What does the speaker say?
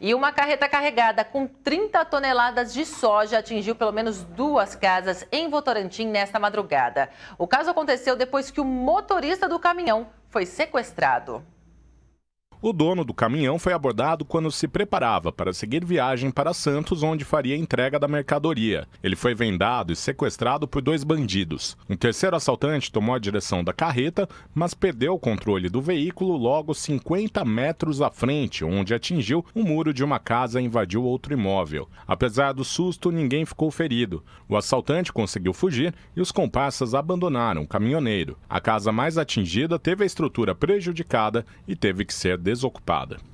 E uma carreta carregada com 30 toneladas de soja atingiu pelo menos duas casas em Votorantim nesta madrugada. O caso aconteceu depois que o motorista do caminhão foi sequestrado. O dono do caminhão foi abordado quando se preparava para seguir viagem para Santos, onde faria entrega da mercadoria. Ele foi vendado e sequestrado por dois bandidos. Um terceiro assaltante tomou a direção da carreta, mas perdeu o controle do veículo logo 50 metros à frente, onde atingiu o um muro de uma casa e invadiu outro imóvel. Apesar do susto, ninguém ficou ferido. O assaltante conseguiu fugir e os comparsas abandonaram o caminhoneiro. A casa mais atingida teve a estrutura prejudicada e teve que ser desocupada.